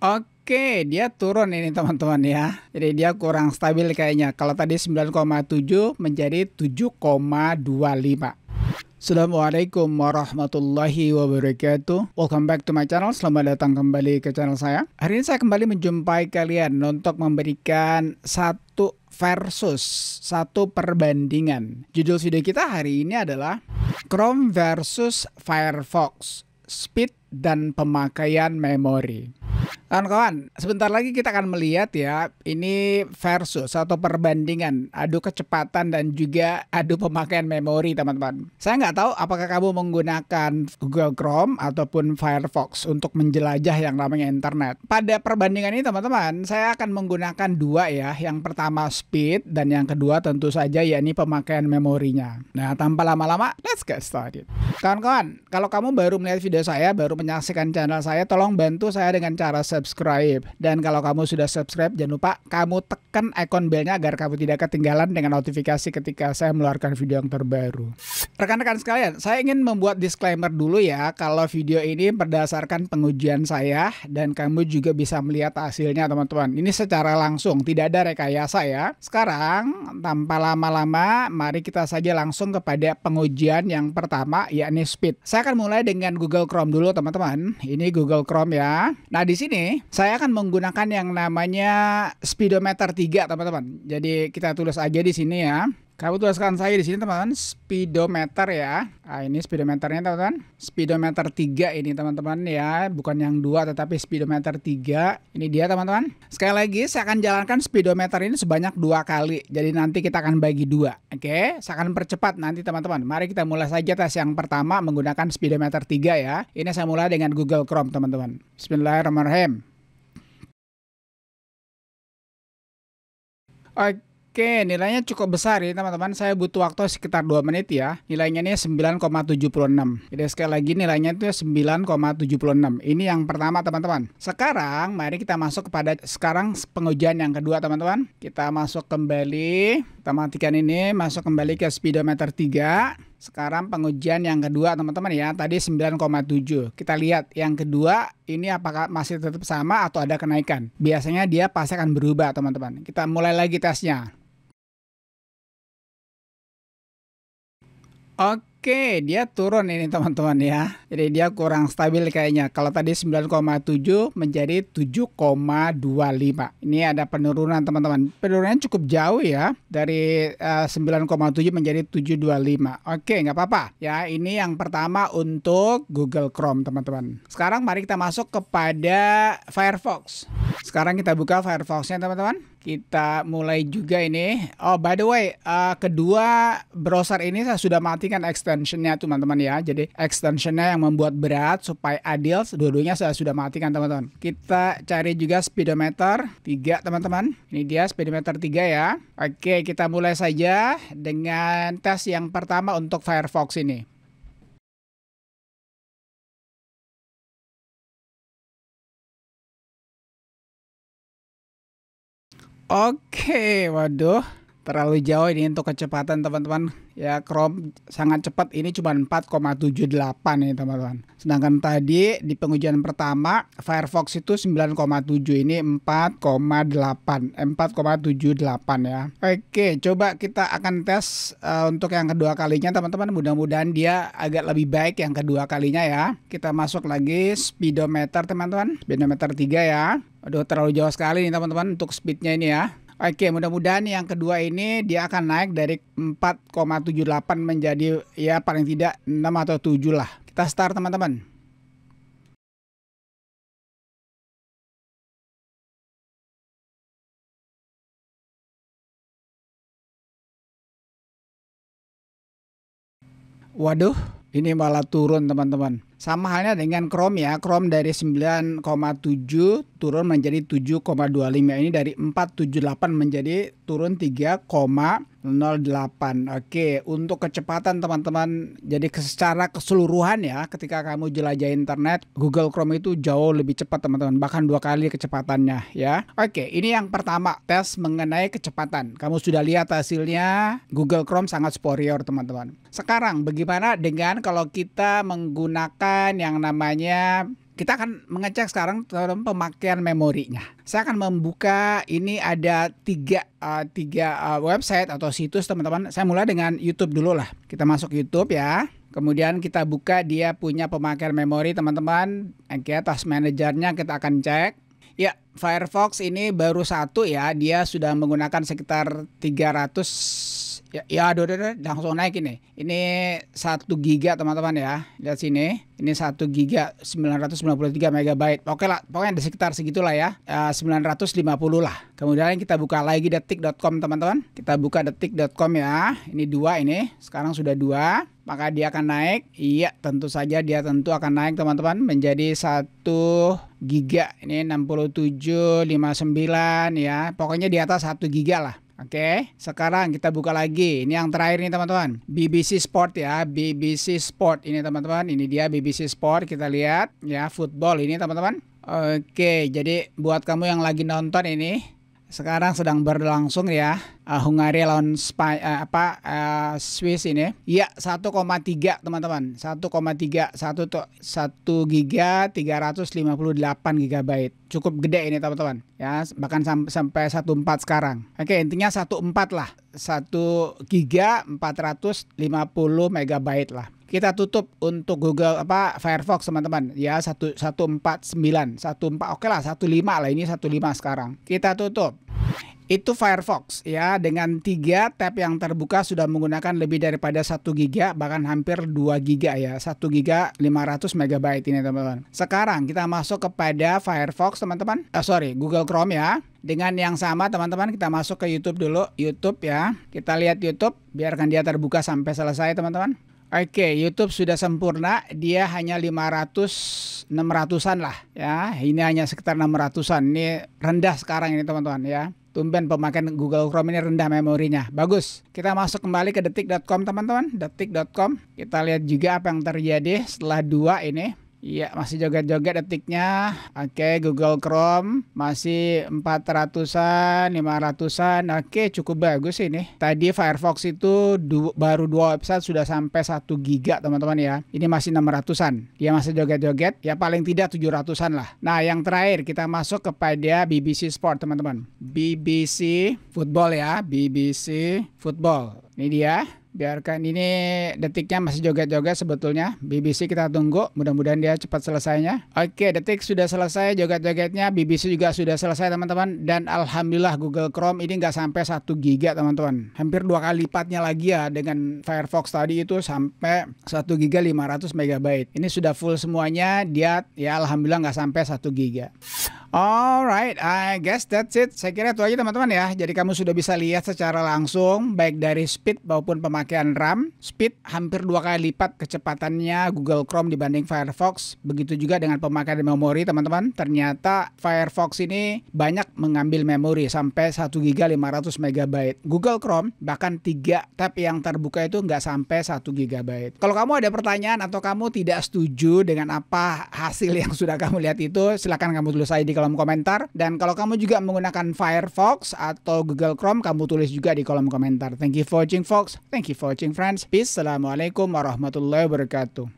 Oke, dia turun ini teman-teman ya. Jadi dia kurang stabil kayaknya. Kalau tadi 9,7 menjadi 7,25. Assalamualaikum warahmatullahi wabarakatuh Welcome back to my channel Selamat datang kembali ke channel saya Hari ini saya kembali menjumpai kalian Untuk memberikan satu versus Satu perbandingan Judul video kita hari ini adalah Chrome versus Firefox Speed dan pemakaian memori Kawan-kawan, sebentar lagi kita akan melihat ya, ini versus atau perbandingan adu kecepatan dan juga adu pemakaian memori, teman-teman. Saya nggak tahu apakah kamu menggunakan Google Chrome ataupun Firefox untuk menjelajah yang namanya internet. Pada perbandingan ini, teman-teman, saya akan menggunakan dua ya. Yang pertama speed dan yang kedua tentu saja ya ini pemakaian memorinya. Nah, tanpa lama-lama, let's get started. Kawan-kawan, kalau kamu baru melihat video saya, baru menyaksikan channel saya, tolong bantu saya dengan cara subscribe. Dan kalau kamu sudah subscribe, jangan lupa kamu tekan ikon belnya agar kamu tidak ketinggalan dengan notifikasi ketika saya meluarkan video yang terbaru. Rekan-rekan sekalian, saya ingin membuat disclaimer dulu ya kalau video ini berdasarkan pengujian saya dan kamu juga bisa melihat hasilnya teman-teman. Ini secara langsung, tidak ada rekayasa ya. Sekarang, tanpa lama-lama, mari kita saja langsung kepada pengujian yang pertama, yakni speed. Saya akan mulai dengan Google Chrome dulu teman-teman. Ini Google Chrome ya. Nah, di sini saya akan menggunakan yang namanya speedometer 3 teman-teman. Jadi kita tulis aja di sini ya. Kamu tuliskan saya di sini teman-teman speedometer ya. Nah, ini speedometernya teman-teman. Speedometer 3 ini teman-teman ya, bukan yang dua tetapi speedometer 3. Ini dia teman-teman. Sekali lagi saya akan jalankan speedometer ini sebanyak dua kali. Jadi nanti kita akan bagi dua. Oke, saya akan percepat nanti teman-teman. Mari kita mulai saja tes yang pertama menggunakan speedometer 3 ya. Ini saya mulai dengan Google Chrome teman-teman. Bismillahirrahmanirrahim. Oke, Oke, nilainya cukup besar ya teman-teman. Saya butuh waktu sekitar 2 menit ya. Nilainya ini 9,76. Jadi sekali lagi nilainya itu 9,76. Ini yang pertama teman-teman. Sekarang mari kita masuk kepada sekarang pengujian yang kedua teman-teman. Kita masuk kembali, kita matikan ini, masuk kembali ke speedometer 3. Sekarang pengujian yang kedua teman-teman ya, tadi 9,7. Kita lihat yang kedua ini apakah masih tetap sama atau ada kenaikan. Biasanya dia pasti akan berubah teman-teman. Kita mulai lagi tesnya. Oke, Oke, dia turun ini teman-teman ya. Jadi dia kurang stabil kayaknya. Kalau tadi 9,7 menjadi 7,25. Ini ada penurunan teman-teman. Penurunan cukup jauh ya dari eh, uh, 9,7 menjadi 7,25. Oke, nggak apa-apa. Ya, ini yang pertama untuk Google Chrome teman-teman. Sekarang mari kita masuk kepada Firefox. Sekarang kita buka Firefox-nya teman-teman. Kita mulai juga ini. Oh, by the way, uh, kedua browser ini saya sudah matikan extensionnya teman-teman ya. Jadi extensionnya yang membuat berat supaya adil. Dua-duanya saya sudah matikan teman-teman. Kita cari juga speedometer 3 teman-teman. Ini dia speedometer 3 ya. Oke, kita mulai saja dengan tes yang pertama untuk Firefox ini. Okay, waduh. terlalu jauh ini untuk kecepatan teman-teman ya Chrome sangat cepat ini cuma 4,78 ini teman-teman sedangkan tadi di pengujian pertama Firefox itu 9,7 ini 4,8 4,78 eh, ya oke coba kita akan tes uh, untuk yang kedua kalinya teman-teman mudah-mudahan dia agak lebih baik yang kedua kalinya ya kita masuk lagi speedometer teman-teman speedometer 3 ya Aduh terlalu jauh sekali nih teman-teman untuk speednya ini ya Oke, mudah-mudahan yang kedua ini dia akan naik dari 4,78 menjadi ya paling tidak 6 atau 7 lah. Kita start teman-teman. Waduh, ini malah turun teman-teman. Sama halnya dengan Chrome ya, Chrome dari 9,7 turun menjadi 7,25 ini dari 478 menjadi turun 3,08. Oke, untuk kecepatan teman-teman, jadi secara keseluruhan ya, ketika kamu jelajah internet, Google Chrome itu jauh lebih cepat teman-teman, bahkan dua kali kecepatannya ya. Oke, ini yang pertama, tes mengenai kecepatan. Kamu sudah lihat hasilnya, Google Chrome sangat superior teman-teman. Sekarang bagaimana dengan kalau kita menggunakan menggunakan yang namanya kita akan mengecek sekarang tentang pemakaian memorinya. Saya akan membuka ini ada tiga uh, tiga uh, website atau situs teman-teman. Saya mulai dengan YouTube dulu lah. Kita masuk YouTube ya. Kemudian kita buka dia punya pemakaian memori teman-teman. Oke, task manajernya kita akan cek. Ya, Firefox ini baru satu ya. Dia sudah menggunakan sekitar 300 Ya, ya aduh, aduh, aduh, langsung naik ini. Ini 1 giga teman-teman ya. Lihat sini. Ini 1 giga 993 megabyte. Oke lah, pokoknya di sekitar segitulah ya. Eh, lima 950 lah. Kemudian kita buka lagi detik.com teman-teman. Kita buka detik.com ya. Ini dua ini. Sekarang sudah dua maka dia akan naik. Iya, tentu saja dia tentu akan naik teman-teman menjadi 1 giga. Ini 6759 ya. Pokoknya di atas 1 giga lah. Oke, okay, sekarang kita buka lagi. Ini yang terakhir nih teman-teman. BBC Sport ya, BBC Sport ini teman-teman. Ini dia BBC Sport. Kita lihat ya football ini teman-teman. Oke, okay, jadi buat kamu yang lagi nonton ini sekarang sedang berlangsung ya uh, eh, Hungaria lawan Spa, uh, apa uh, Swiss ini. ya 1,3 teman-teman. 1,3 1 tuh 1 giga 358 GB Cukup gede ini teman-teman. Ya, bahkan sam sampai 14 sekarang. Oke, intinya 14 lah. 1 giga 450 MB lah kita tutup untuk Google apa Firefox teman-teman ya 149 14 oke lah lah 15 lah ini 15 sekarang kita tutup itu Firefox ya dengan tiga tab yang terbuka sudah menggunakan lebih daripada 1 giga bahkan hampir 2 giga ya 1 lima 500 megabyte ini teman-teman sekarang kita masuk kepada Firefox teman-teman eh, sorry Google Chrome ya dengan yang sama teman-teman kita masuk ke YouTube dulu YouTube ya kita lihat YouTube biarkan dia terbuka sampai selesai teman-teman Oke, okay, YouTube sudah sempurna. Dia hanya 500 600-an lah ya. Ini hanya sekitar 600-an. Ini rendah sekarang ini teman-teman ya. Tumben pemakaian Google Chrome ini rendah memorinya. Bagus. Kita masuk kembali ke detik.com teman-teman, detik.com. Kita lihat juga apa yang terjadi setelah dua ini. Iya, masih joget-joget detiknya. Oke, Google Chrome masih 400-an, 500-an. Oke, cukup bagus ini. Tadi Firefox itu du baru dua website sudah sampai 1 giga, teman-teman ya. Ini masih 600-an. Dia masih joget-joget, ya paling tidak 700-an lah. Nah, yang terakhir kita masuk kepada BBC Sport, teman-teman. BBC Football ya, BBC Football. Ini dia. Biarkan ini detiknya masih joget-joget sebetulnya. BBC kita tunggu, mudah-mudahan dia cepat selesainya. Oke, detik sudah selesai joget-jogetnya. BBC juga sudah selesai teman-teman. Dan alhamdulillah Google Chrome ini nggak sampai 1 giga teman-teman. Hampir dua kali lipatnya lagi ya dengan Firefox tadi itu sampai 1 giga 500 megabyte. Ini sudah full semuanya. Dia ya alhamdulillah nggak sampai 1 giga. Alright, I guess that's it. Saya kira itu aja teman-teman ya. Jadi kamu sudah bisa lihat secara langsung baik dari speed maupun pemakaian RAM. Speed hampir dua kali lipat kecepatannya Google Chrome dibanding Firefox. Begitu juga dengan pemakaian memori teman-teman. Ternyata Firefox ini banyak mengambil memori sampai 1 GB 500 MB. Google Chrome bahkan 3 tab yang terbuka itu nggak sampai 1 GB. Kalau kamu ada pertanyaan atau kamu tidak setuju dengan apa hasil yang sudah kamu lihat itu, silakan kamu tulis saya di kolom komentar. Dan kalau kamu juga menggunakan Firefox atau Google Chrome, kamu tulis juga di kolom komentar. Thank you for watching, folks. Thank you for watching, friends. Peace. Assalamualaikum warahmatullahi wabarakatuh.